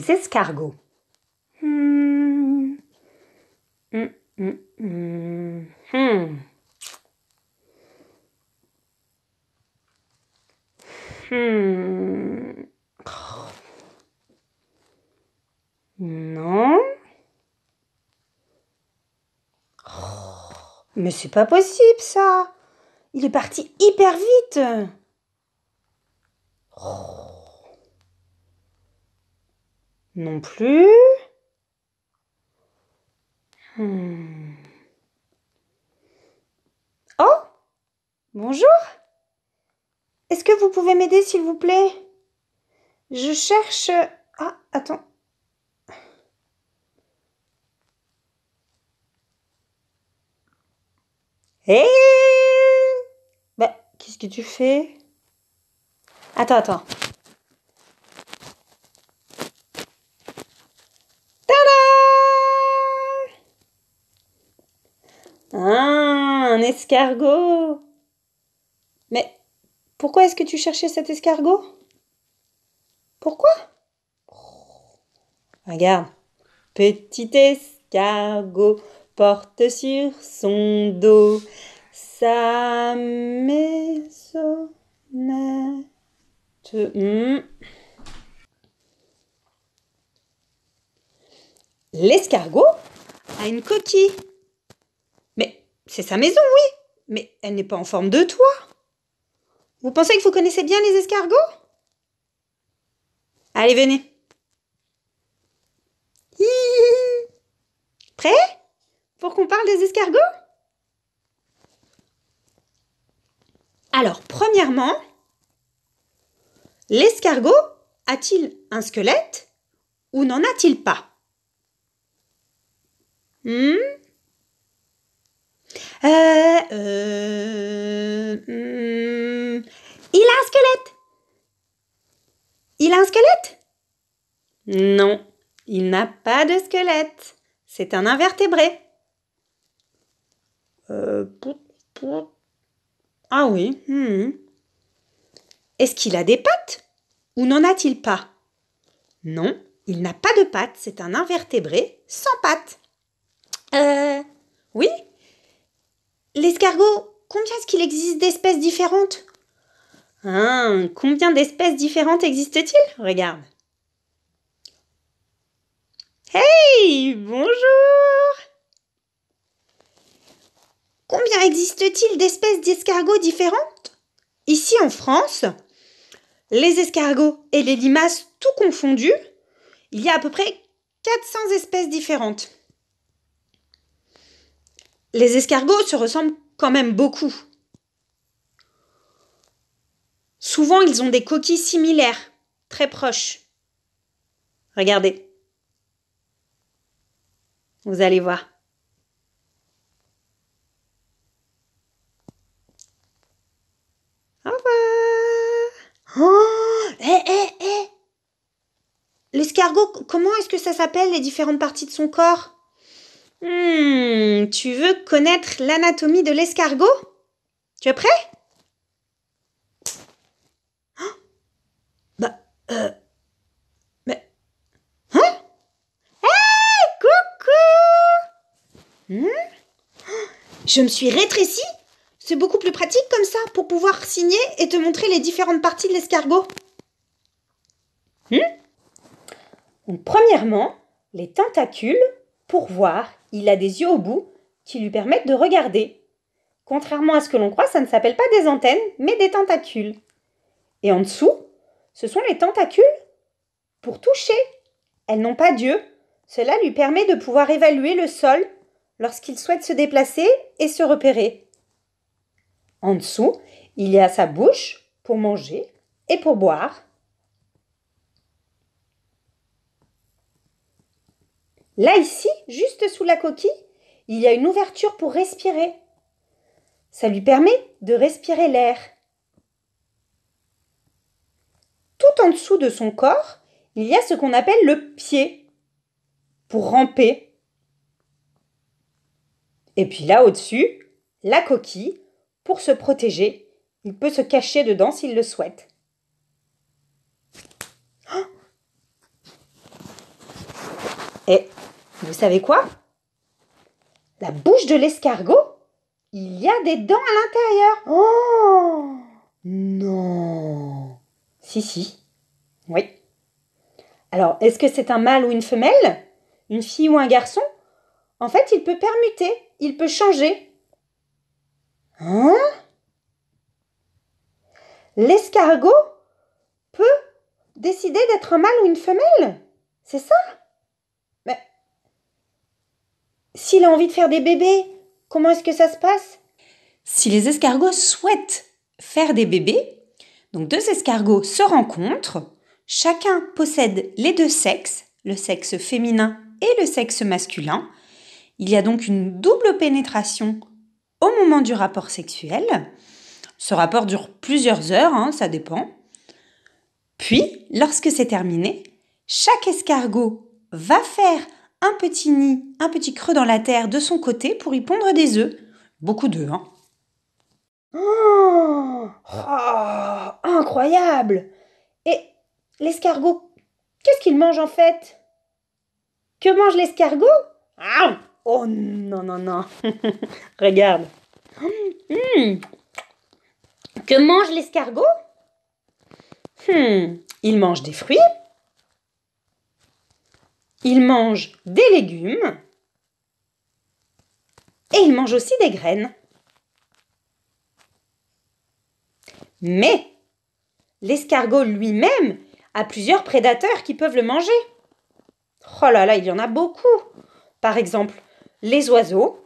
Les escargots. Non. Mais c'est pas possible ça. Il est parti hyper vite non plus. Hmm. Oh Bonjour Est-ce que vous pouvez m'aider s'il vous plaît Je cherche... Ah, attends. Hé eh, Bah, qu'est-ce que tu fais Attends, attends. escargot Mais pourquoi est-ce que tu cherchais cet escargot Pourquoi Regarde. Petit escargot porte sur son dos sa maisonnette. Hmm. L'escargot a une coquille c'est sa maison, oui, mais elle n'est pas en forme de toit. Vous pensez que vous connaissez bien les escargots Allez, venez. Prêt Pour qu'on parle des escargots Alors, premièrement, l'escargot a-t-il un squelette ou n'en a-t-il pas hmm euh, euh, hmm. il a un squelette Il a un squelette Non, il n'a pas de squelette. C'est un invertébré. Euh, Ah oui. Hmm. Est-ce qu'il a des pattes ou n'en a-t-il pas Non, il n'a pas de pattes, c'est un invertébré sans pattes. Euh, combien est-ce qu'il existe d'espèces différentes hein, combien d'espèces différentes existent-ils Regarde. Hey, bonjour Combien existe-t-il d'espèces d'escargots différentes Ici en France, les escargots et les limaces tout confondus, il y a à peu près 400 espèces différentes. Les escargots se ressemblent quand même beaucoup. Souvent, ils ont des coquilles similaires, très proches. Regardez. Vous allez voir. Au revoir. Oh, eh, eh, eh. L'escargot, comment est-ce que ça s'appelle les différentes parties de son corps Hmm, tu veux connaître l'anatomie de l'escargot Tu es prêt hein Bah, euh... Mais... Hein Hé, coucou hmm Je me suis rétrécie C'est beaucoup plus pratique comme ça pour pouvoir signer et te montrer les différentes parties de l'escargot. Hmm premièrement, les tentacules pour voir, il a des yeux au bout qui lui permettent de regarder. Contrairement à ce que l'on croit, ça ne s'appelle pas des antennes, mais des tentacules. Et en dessous, ce sont les tentacules pour toucher. Elles n'ont pas d'yeux. Cela lui permet de pouvoir évaluer le sol lorsqu'il souhaite se déplacer et se repérer. En dessous, il y a sa bouche pour manger et pour boire. Là, ici, juste sous la coquille, il y a une ouverture pour respirer. Ça lui permet de respirer l'air. Tout en dessous de son corps, il y a ce qu'on appelle le pied pour ramper. Et puis là au-dessus, la coquille pour se protéger. Il peut se cacher dedans s'il le souhaite. Et vous savez quoi La bouche de l'escargot Il y a des dents à l'intérieur Oh Non Si, si. Oui. Alors, est-ce que c'est un mâle ou une femelle Une fille ou un garçon En fait, il peut permuter, il peut changer. Hein L'escargot peut décider d'être un mâle ou une femelle C'est ça s'il a envie de faire des bébés, comment est-ce que ça se passe Si les escargots souhaitent faire des bébés, donc deux escargots se rencontrent, chacun possède les deux sexes, le sexe féminin et le sexe masculin. Il y a donc une double pénétration au moment du rapport sexuel. Ce rapport dure plusieurs heures, hein, ça dépend. Puis, lorsque c'est terminé, chaque escargot va faire un petit nid, un petit creux dans la terre de son côté pour y pondre des œufs. Beaucoup d'œufs, hein. Oh, oh incroyable Et l'escargot, qu'est-ce qu'il mange en fait Que mange l'escargot ah, Oh non, non, non. Regarde. Hmm, hmm. Que mange l'escargot hmm, Il mange des fruits il mange des légumes et il mange aussi des graines. Mais l'escargot lui-même a plusieurs prédateurs qui peuvent le manger. Oh là là, il y en a beaucoup. Par exemple, les oiseaux.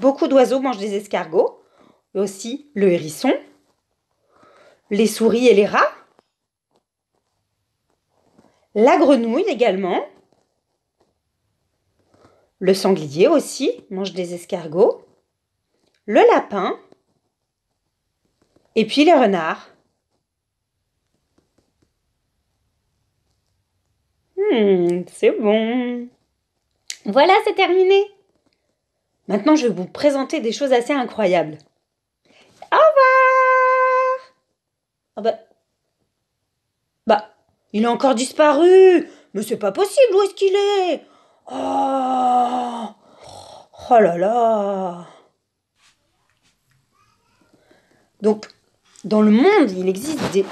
Beaucoup d'oiseaux mangent des escargots. aussi le hérisson. Les souris et les rats la grenouille également, le sanglier aussi mange des escargots, le lapin, et puis les renards. Hmm, c'est bon. Voilà, c'est terminé. Maintenant, je vais vous présenter des choses assez incroyables. Au revoir. Ah bah. bah il a encore disparu Mais c'est pas possible, où est-ce qu'il est, Oh Oh là là Donc, dans le monde, il existe des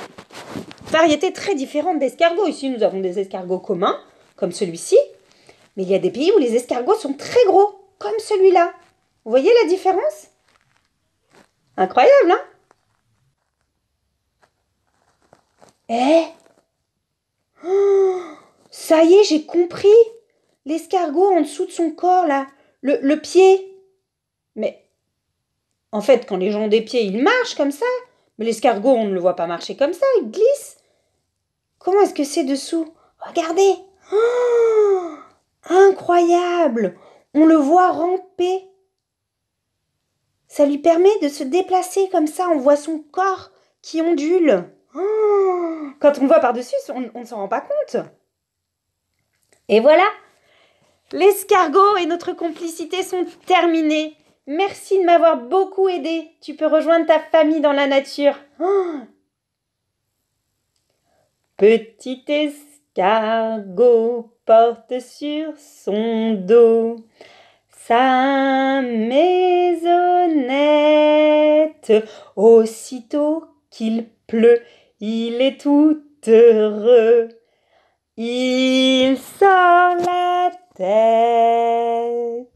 variétés très différentes d'escargots. Ici, nous avons des escargots communs, comme celui-ci, mais il y a des pays où les escargots sont très gros, comme celui-là. Vous voyez la différence Incroyable, hein Eh Oh, ça y est, j'ai compris. L'escargot en dessous de son corps, là. Le, pied. Mais. En fait, quand les gens ont des pieds, ils marchent comme ça. Mais l'escargot, on ne le voit pas marcher comme ça, il glisse. Comment est-ce que c'est dessous Regardez oh, Incroyable On le voit ramper. Ça lui permet de se déplacer comme ça, on voit son corps qui ondule. Quand on voit par-dessus, on ne s'en rend pas compte. Et voilà, l'escargot et notre complicité sont terminées. Merci de m'avoir beaucoup aidé. Tu peux rejoindre ta famille dans la nature. Petit escargot porte sur son dos sa maisonnette aussitôt qu'il pleut il est tout heureux. Il sort la tête.